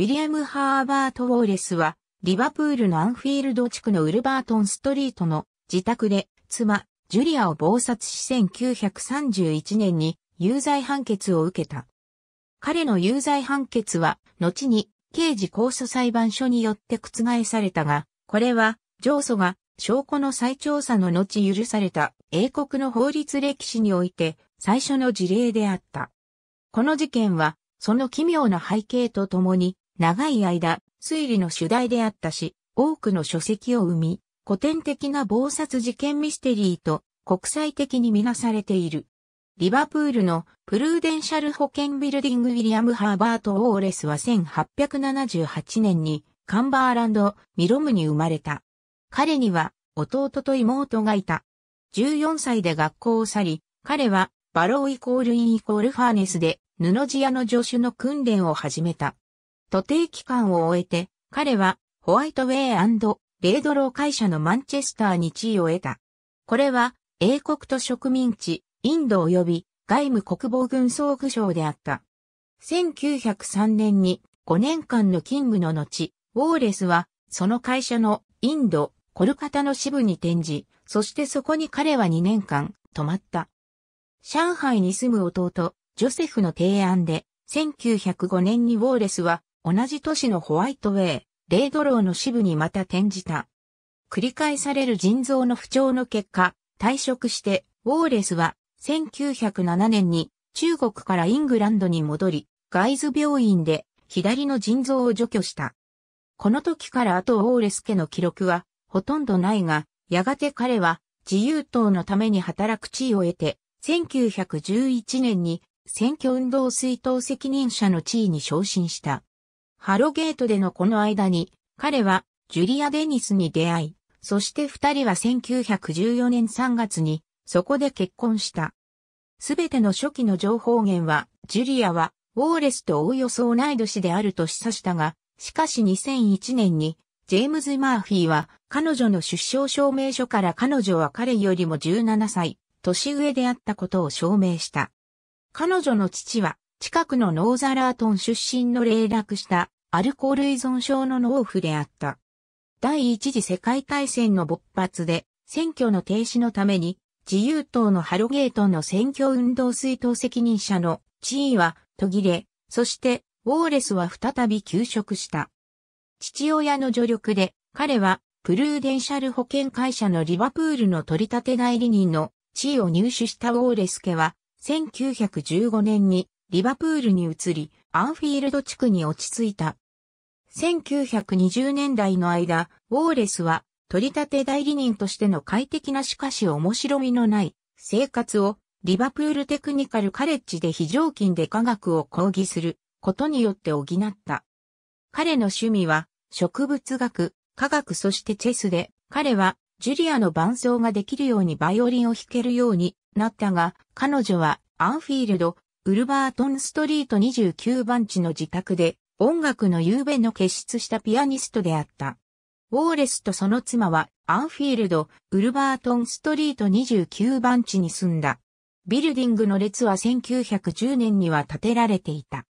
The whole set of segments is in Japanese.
ウィリアム・ハーバート・ウォーレスは、リバプールのアンフィールド地区のウルバートンストリートの自宅で、妻、ジュリアを謀殺し1931年に有罪判決を受けた。彼の有罪判決は、後に刑事控訴裁判所によって覆されたが、これは、上訴が証拠の再調査の後許された英国の法律歴史において最初の事例であった。この事件は、その奇妙な背景とともに、長い間、推理の主題であったし、多くの書籍を生み、古典的な謀殺事件ミステリーと国際的に見なされている。リバプールのプルーデンシャル保険ビルディングウィリアム・ハーバート・オーレスは1878年にカンバーランド・ミロムに生まれた。彼には弟と妹がいた。14歳で学校を去り、彼はバローイコールインイコールファーネスで布地屋の助手の訓練を始めた。徒弟期間を終えて、彼はホワイトウェイレードロー会社のマンチェスターに地位を得た。これは英国と植民地、インド及び外務国防軍総具省であった。1903年に5年間の勤務の後、ウォーレスはその会社のインド、コルカタの支部に転じ、そしてそこに彼は2年間泊まった。上海に住む弟、ジョセフの提案で、1905年にウォーレスは同じ都市のホワイトウェイ、レイドローの支部にまた転じた。繰り返される腎臓の不調の結果、退職して、ウォーレスは1907年に中国からイングランドに戻り、ガイズ病院で左の腎臓を除去した。この時からあとウォーレス家の記録はほとんどないが、やがて彼は自由党のために働く地位を得て、1911年に選挙運動水動責任者の地位に昇進した。ハロゲートでのこの間に、彼はジュリア・デニスに出会い、そして二人は1914年3月に、そこで結婚した。すべての初期の情報源は、ジュリアは、ウォーレスとおおよそ同い年であると示唆したが、しかし2001年に、ジェームズ・マーフィーは、彼女の出生証明書から彼女は彼よりも17歳、年上であったことを証明した。彼女の父は、近くのノーザラートン出身の霊落したアルコール依存症の農夫であった。第一次世界大戦の勃発で選挙の停止のために自由党のハロゲートンの選挙運動水頭責任者の地位は途切れ、そしてウォーレスは再び休職した。父親の助力で彼はプルーデンシャル保険会社のリバプールの取り立て代理人の地位を入手したウォーレス家は1915年にリバプールに移り、アンフィールド地区に落ち着いた。1920年代の間、ウォーレスは取り立て代理人としての快適なしかし面白みのない生活をリバプールテクニカルカレッジで非常勤で科学を講義することによって補った。彼の趣味は植物学、科学そしてチェスで、彼はジュリアの伴奏ができるようにバイオリンを弾けるようになったが、彼女はアンフィールド、ウルバートンストリート29番地の自宅で音楽の夕べの結出したピアニストであった。ウォーレスとその妻はアンフィールド、ウルバートンストリート29番地に住んだ。ビルディングの列は1910年には建てられていた。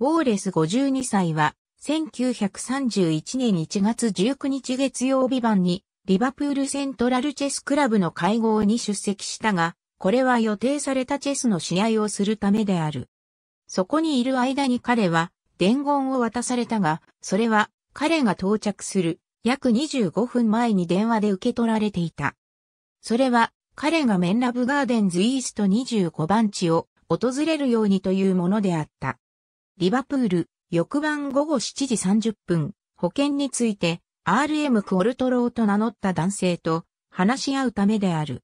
ウォーレス52歳は1931年1月19日月曜日版にリバプールセントラルチェスクラブの会合に出席したが、これは予定されたチェスの試合をするためである。そこにいる間に彼は伝言を渡されたが、それは彼が到着する約25分前に電話で受け取られていた。それは彼がメンラブガーデンズイースト25番地を訪れるようにというものであった。リバプール、翌晩午後7時30分、保険について RM クオルトローと名乗った男性と話し合うためである。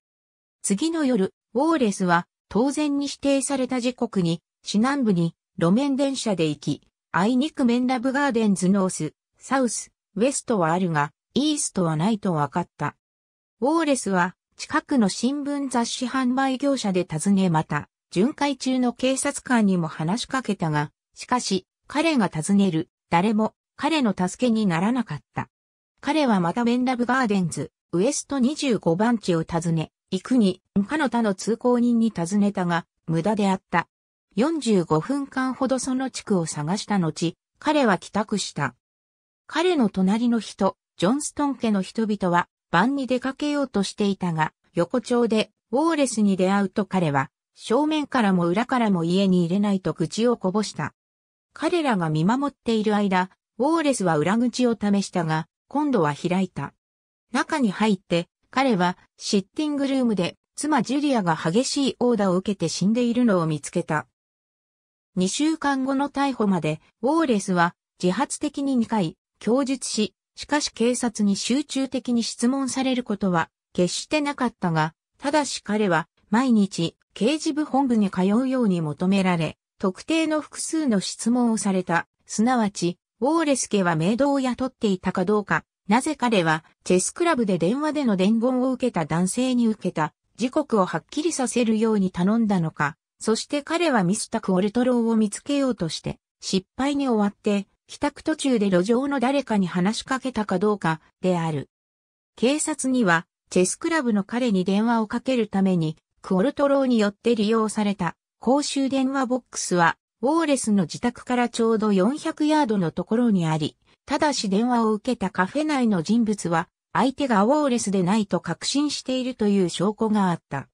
次の夜、ウォーレスは当然に指定された時刻に市南部に路面電車で行き、あいにくメンラブガーデンズノース、サウス、ウェストはあるが、イーストはないと分かった。ウォーレスは近くの新聞雑誌販売業者で尋ねまた、巡回中の警察官にも話しかけたが、しかし彼が尋ねる誰も彼の助けにならなかった。彼はまたメンラブガーデンズ、ウエスト25番地を訪ね、行くに、かの他の通行人に尋ねたが、無駄であった。45分間ほどその地区を探した後、彼は帰宅した。彼の隣の人、ジョンストン家の人々は、晩に出かけようとしていたが、横丁で、ウォーレスに出会うと彼は、正面からも裏からも家に入れないと愚痴をこぼした。彼らが見守っている間、ウォーレスは裏口を試したが、今度は開いた。中に入って、彼はシッティングルームで妻ジュリアが激しい殴打を受けて死んでいるのを見つけた。2週間後の逮捕まで、ウォーレスは自発的に2回供述し、しかし警察に集中的に質問されることは決してなかったが、ただし彼は毎日刑事部本部に通うように求められ、特定の複数の質問をされた。すなわち、ウォーレス家はメイドを雇っていたかどうか、なぜ彼は、チェスクラブで電話での伝言を受けた男性に受けた、時刻をはっきりさせるように頼んだのか、そして彼はミスタクオルトローを見つけようとして、失敗に終わって、帰宅途中で路上の誰かに話しかけたかどうか、である。警察には、チェスクラブの彼に電話をかけるために、クオルトローによって利用された、公衆電話ボックスは、ウォーレスの自宅からちょうど400ヤードのところにあり、ただし電話を受けたカフェ内の人物は、相手がウォーレスでないと確信しているという証拠があった。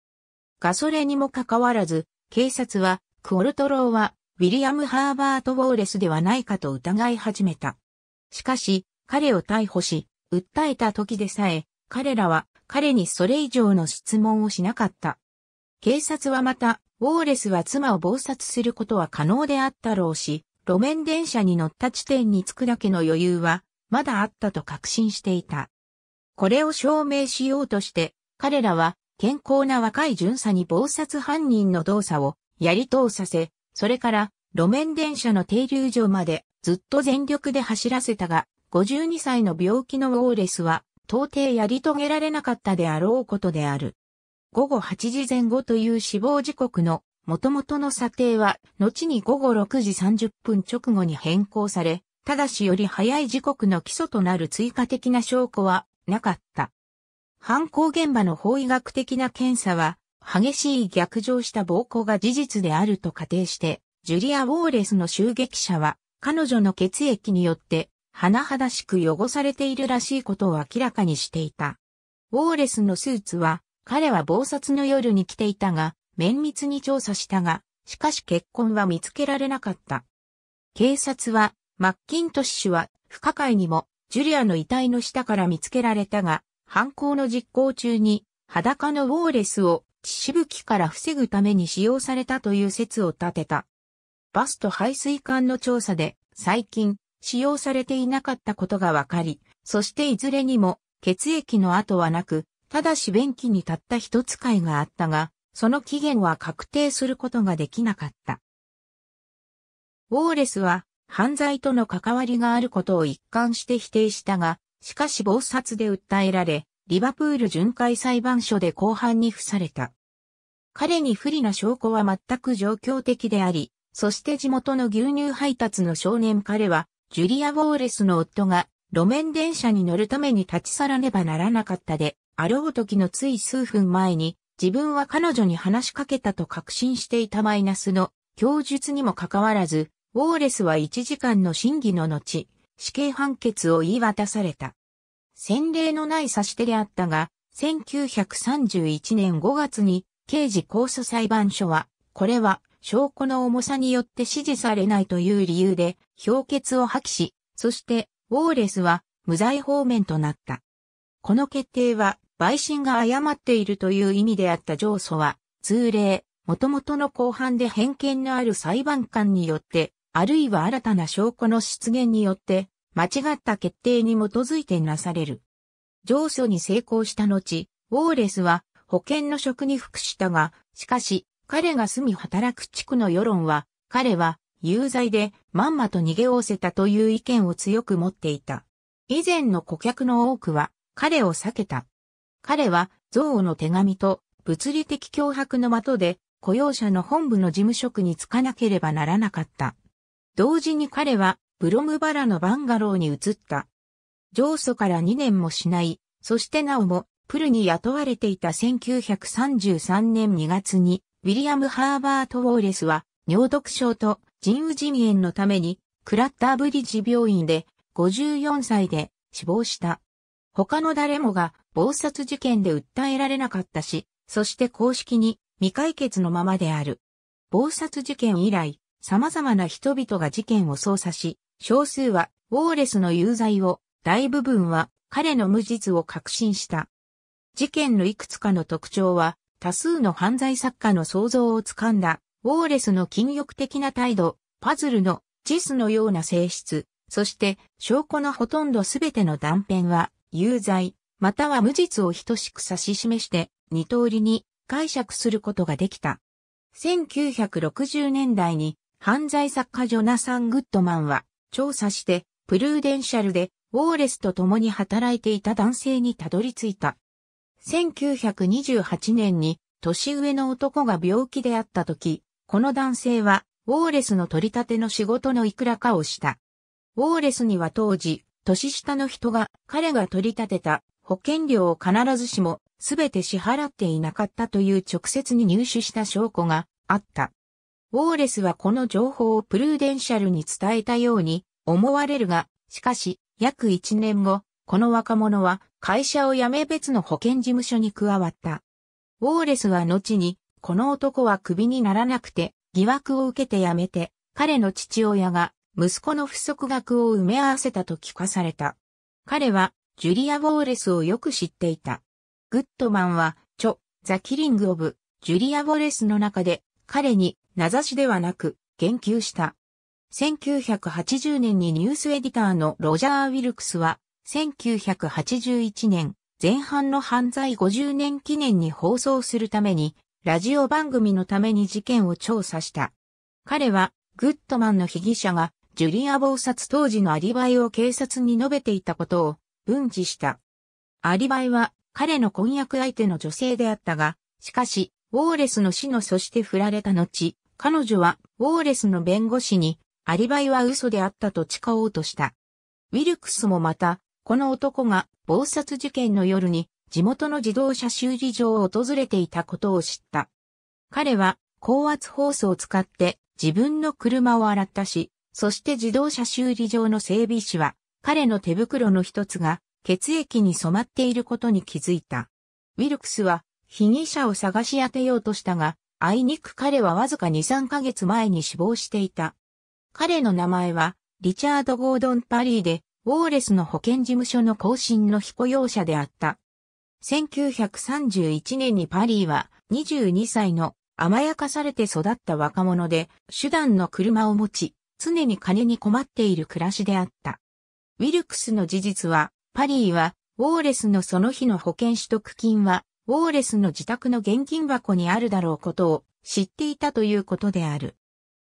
がそれにもかかわらず、警察は、クオルトローは、ウィリアム・ハーバート・ウォーレスではないかと疑い始めた。しかし、彼を逮捕し、訴えた時でさえ、彼らは彼にそれ以上の質問をしなかった。警察はまた、ウォーレスは妻を謀殺することは可能であったろうし、路面電車に乗った地点に着くだけの余裕は、まだあったと確信していた。これを証明しようとして、彼らは健康な若い巡査に暴殺犯人の動作をやり通させ、それから路面電車の停留所までずっと全力で走らせたが、52歳の病気のウォーレスは到底やり遂げられなかったであろうことである。午後8時前後という死亡時刻の元々の査定は、後に午後6時30分直後に変更され、ただしより早い時刻の基礎となる追加的な証拠はなかった。犯行現場の法医学的な検査は、激しい逆上した暴行が事実であると仮定して、ジュリア・ウォーレスの襲撃者は、彼女の血液によって、甚だしく汚されているらしいことを明らかにしていた。ウォーレスのスーツは、彼は暴殺の夜に着ていたが、綿密に調査したが、しかし血痕は見つけられなかった。警察は、マッキントッシュは、不可解にも、ジュリアの遺体の下から見つけられたが、犯行の実行中に、裸のウォーレスを、血しぶきから防ぐために使用されたという説を立てた。バスと排水管の調査で、最近、使用されていなかったことがわかり、そしていずれにも、血液の跡はなく、ただし便器にたった一ついがあったが、その期限は確定することができなかった。ウォーレスは犯罪との関わりがあることを一貫して否定したが、しかし暴殺で訴えられ、リバプール巡回裁判所で後半に付された。彼に不利な証拠は全く状況的であり、そして地元の牛乳配達の少年彼は、ジュリア・ウォーレスの夫が路面電車に乗るために立ち去らねばならなかったで、あろう時のつい数分前に、自分は彼女に話しかけたと確信していたマイナスの供述にもかかわらず、ウォーレスは1時間の審議の後、死刑判決を言い渡された。先例のない差し手であったが、1931年5月に刑事控訴裁判所は、これは証拠の重さによって支持されないという理由で評決を破棄し、そしてウォーレスは無罪方面となった。この決定は陪審が誤っているという意味であった上訴は、通例、元々の後半で偏見のある裁判官によって、あるいは新たな証拠の出現によって、間違った決定に基づいてなされる。上訴に成功した後、ウォーレスは保険の職に服したが、しかし、彼が住み働く地区の世論は、彼は有罪でまんまと逃げおおせたという意見を強く持っていた。以前の顧客の多くは彼を避けた。彼は、憎悪の手紙と、物理的脅迫の的で、雇用者の本部の事務職に就かなければならなかった。同時に彼は、ブロムバラのバンガローに移った。上訴から2年もしない、そしてなおも、プルに雇われていた1933年2月に、ウィリアム・ハーバート・ウォーレスは、尿毒症と腎盂腎炎のために、クラッターブリッジ病院で、54歳で死亡した。他の誰もが暴殺事件で訴えられなかったし、そして公式に未解決のままである。暴殺事件以来、様々な人々が事件を捜査し、少数はウォーレスの有罪を、大部分は彼の無実を確信した。事件のいくつかの特徴は、多数の犯罪作家の想像をつかんだ、ウォーレスの禁欲的な態度、パズルのジスのような性質、そして証拠のほとんどすべての断片は有罪、または無実を等しく指し示して二通りに解釈することができた。1960年代に犯罪作家ジョナサン・グッドマンは調査してプルーデンシャルでウォーレスと共に働いていた男性にたどり着いた。1928年に年上の男が病気であった時、この男性はウォーレスの取り立ての仕事のいくらかをした。ウォーレスには当時、年下の人が彼が取り立てた保険料を必ずしもすべて支払っていなかったという直接に入手した証拠があった。ウォーレスはこの情報をプルーデンシャルに伝えたように思われるが、しかし約1年後、この若者は会社を辞め別の保険事務所に加わった。ウォーレスは後に、この男はクビにならなくて、疑惑を受けて辞めて、彼の父親が息子の不足額を埋め合わせたと聞かされた。彼はジュリア・ウォーレスをよく知っていた。グッドマンは、著、ザ・キリング・オブ、ジュリア・ウォーレスの中で、彼に、名指しではなく、言及した。1980年にニュースエディターのロジャー・ウィルクスは、1981年前半の犯罪50年記念に放送するために、ラジオ番組のために事件を調査した。彼は、グッドマンの被疑者が、ジュリア暴殺当時のアリバイを警察に述べていたことを、分岐した。アリバイは彼の婚約相手の女性であったが、しかし、ウォーレスの死のそして振られた後、彼女はウォーレスの弁護士にアリバイは嘘であったと誓おうとした。ウィルクスもまた、この男が暴殺事件の夜に地元の自動車修理場を訪れていたことを知った。彼は高圧ホースを使って自分の車を洗ったし、そして自動車修理場の整備士は彼の手袋の一つが血液に染まっていることに気づいた。ウィルクスは被疑者を探し当てようとしたが、あいにく彼はわずか2、3ヶ月前に死亡していた。彼の名前はリチャード・ゴードン・パリーで、ウォーレスの保健事務所の更新の非雇用者であった。1931年にパリーは22歳の甘やかされて育った若者で手段の車を持ち、常に金に困っている暮らしであった。ウィルクスの事実は、パリーは、ウォーレスのその日の保険取得金は、ウォーレスの自宅の現金箱にあるだろうことを知っていたということである。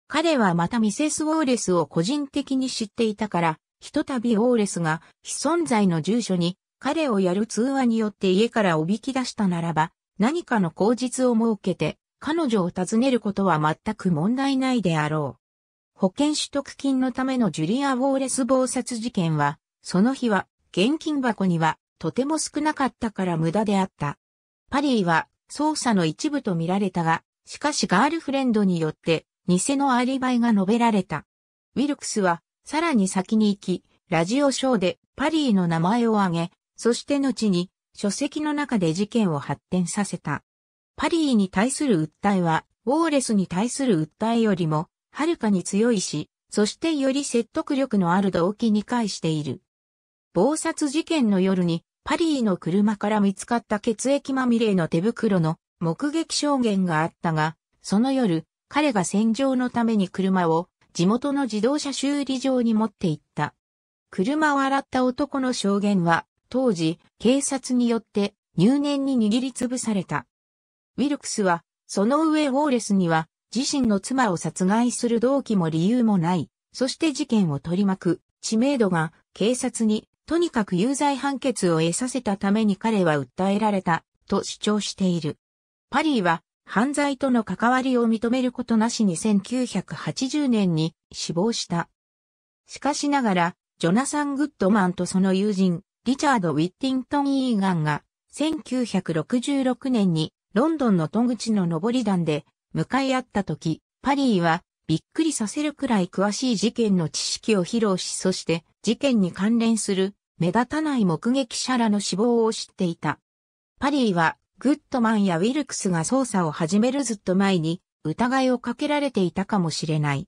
彼はまたミセス・ウォーレスを個人的に知っていたから、ひとたびウォーレスが非存在の住所に彼をやる通話によって家からおびき出したならば、何かの口実を設けて、彼女を訪ねることは全く問題ないであろう。保険取得金のためのジュリア・ウォーレス謀殺事件は、その日は、現金箱には、とても少なかったから無駄であった。パリーは、捜査の一部と見られたが、しかしガールフレンドによって、偽のアリバイが述べられた。ウィルクスは、さらに先に行き、ラジオショーでパリーの名前を挙げ、そして後に、書籍の中で事件を発展させた。パリーに対する訴えは、ウォーレスに対する訴えよりも、はるかに強いし、そしてより説得力のある動機に介している。暴殺事件の夜に、パリーの車から見つかった血液まみれの手袋の目撃証言があったが、その夜、彼が戦場のために車を地元の自動車修理場に持って行った。車を洗った男の証言は、当時、警察によって入念に握りつぶされた。ウィルクスは、その上ウォーレスには、自身の妻を殺害する動機も理由もない。そして事件を取り巻く知名度が警察にとにかく有罪判決を得させたために彼は訴えられたと主張している。パリーは犯罪との関わりを認めることなしに1980年に死亡した。しかしながら、ジョナサン・グッドマンとその友人、リチャード・ウィッティントン・イーガンが、1966年にロンドンの戸口の上り段で向かい合った時、パリーはびっくりさせるくらい詳しい事件の知識を披露し、そして事件に関連する目立たない目撃者らの死亡を知っていた。パリーはグッドマンやウィルクスが捜査を始めるずっと前に疑いをかけられていたかもしれない。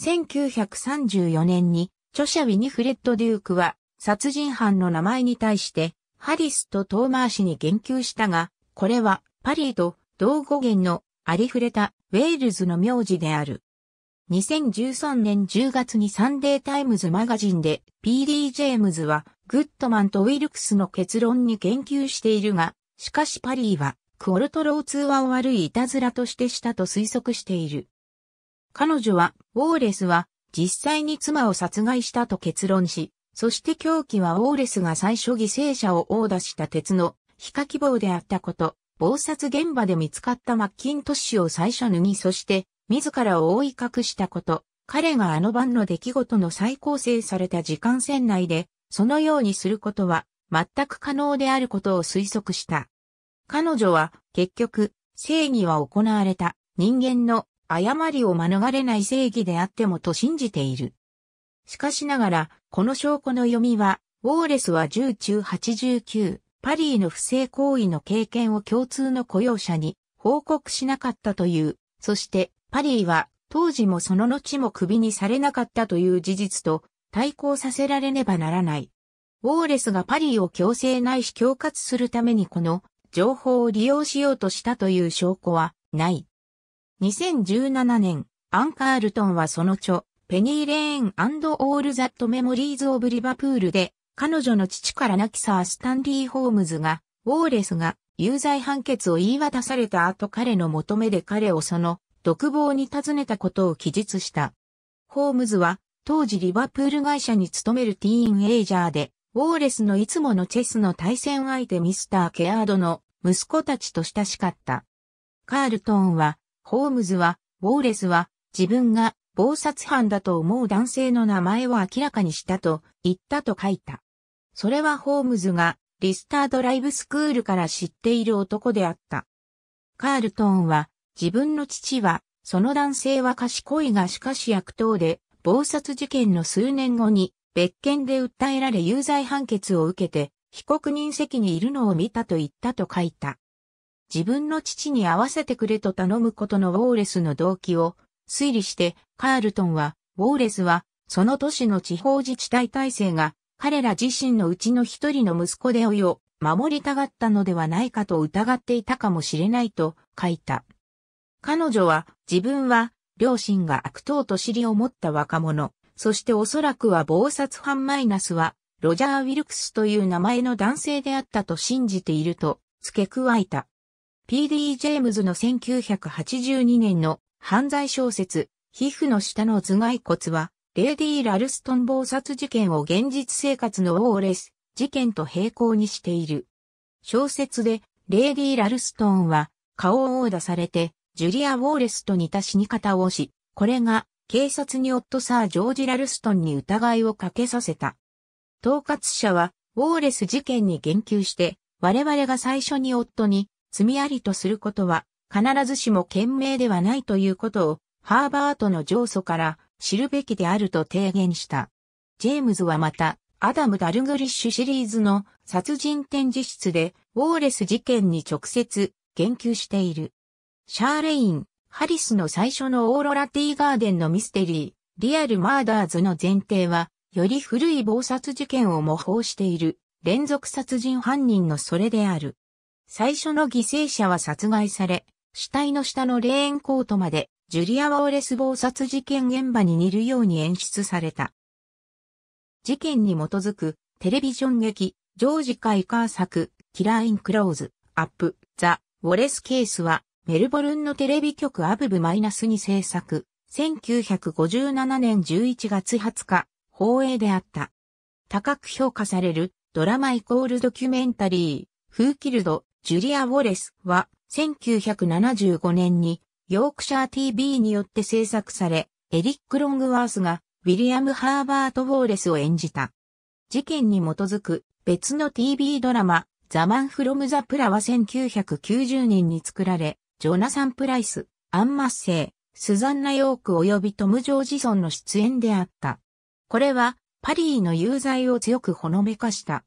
1934年に著者ウィニフレッド・デュークは殺人犯の名前に対してハリスと遠回しに言及したが、これはパリーと同語源のありふれたウェールズの名字である。2013年10月にサンデータイムズマガジンで P.D. ジェームズはグッドマンとウィルクスの結論に言及しているが、しかしパリーはクオルトロー通話を悪いいたずらとしてしたと推測している。彼女は、ウォーレスは実際に妻を殺害したと結論し、そして狂気はウォーレスが最初犠牲者を殴打した鉄の非可希望であったこと、暴殺現場で見つかったマッキントッシュを最初脱ぎそして自らを覆い隠したこと、彼があの晩の出来事の再構成された時間線内で、そのようにすることは全く可能であることを推測した。彼女は結局、正義は行われた人間の誤りを免れない正義であってもと信じている。しかしながら、この証拠の読みは、ウォーレスは10中89。パリーの不正行為の経験を共通の雇用者に報告しなかったという。そしてパリーは当時もその後も首にされなかったという事実と対抗させられねばならない。ウォーレスがパリーを強制ないし恐喝するためにこの情報を利用しようとしたという証拠はない。2017年、アンカールトンはその著、ペニーレーンオールザットメモリーズオブリバプールで彼女の父から亡きサー・スタンリー・ホームズが、ウォーレスが有罪判決を言い渡された後彼の求めで彼をその独房に尋ねたことを記述した。ホームズは当時リバプール会社に勤めるティーンエイジャーで、ウォーレスのいつものチェスの対戦相手ミスター・ケアードの息子たちと親しかった。カールトーンは、ホームズは、ウォーレスは自分が謀殺犯だと思う男性の名前を明らかにしたと言ったと書いた。それはホームズがリスタードライブスクールから知っている男であった。カールトーンは自分の父はその男性は賢いがしかし悪党で暴殺事件の数年後に別件で訴えられ有罪判決を受けて被告人席にいるのを見たと言ったと書いた。自分の父に会わせてくれと頼むことのウォーレスの動機を推理してカールトンはウォーレスはその都市の地方自治体体制が彼ら自身のうちの一人の息子でおよ、守りたがったのではないかと疑っていたかもしれないと書いた。彼女は自分は両親が悪党と知りを持った若者、そしておそらくは暴殺犯マイナスはロジャー・ウィルクスという名前の男性であったと信じていると付け加えた。P.D. ジェームズの1982年の犯罪小説、皮膚の下の頭蓋骨はレーディー・ラルストン謀殺事件を現実生活のオーレス事件と並行にしている。小説で、レーディー・ラルストンは、顔を殴打されて、ジュリア・ウォーレスと似た死に方をし、これが、警察に夫サー・ジョージ・ラルストンに疑いをかけさせた。統括者は、ウォーレス事件に言及して、我々が最初に夫に、罪ありとすることは、必ずしも賢明ではないということを、ハーバートの上訴から、知るべきであると提言した。ジェームズはまた、アダム・ダルグリッシュシリーズの殺人展示室で、ウォーレス事件に直接言及している。シャーレイン、ハリスの最初のオーロラティーガーデンのミステリー、リアル・マーダーズの前提は、より古い謀殺事件を模倣している、連続殺人犯人のそれである。最初の犠牲者は殺害され、死体の下のレーンコートまでジュリア・ワオーレス暴殺事件現場に似るように演出された。事件に基づくテレビジョン劇、ジョージ・カイカー作、キラー・イン・クローズ、アップ、ザ・ウォレスケースは、メルボルンのテレビ局アブブマイナスに制作、1957年11月20日、放映であった。高く評価されるドラマイコールドキュメンタリー、フーキルド、ジュリア・ウォレスは1975年にヨークシャー TV によって制作され、エリック・ロングワースがウィリアム・ハーバート・ウォーレスを演じた。事件に基づく別の TV ドラマ、ザ・マン・フロム・ザ・プラは1990年に作られ、ジョナサン・プライス、アン・マッセイ、スザンナ・ヨーク及びトム・ジョージソンの出演であった。これは、パリーの有罪を強くほのめかした。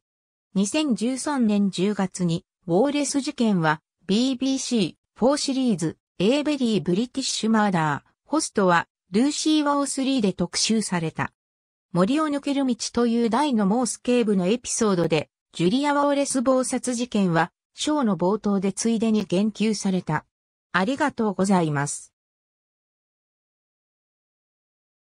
2013年10月に、ウォーレス事件は BBC4 シリーズエーベリー・ブリティッシュ・マーダー、ホストは、ルーシー・ワオスリーで特集された。森を抜ける道という大のモース警部のエピソードで、ジュリア・ワオレス暴殺事件は、ショーの冒頭でついでに言及された。ありがとうございます。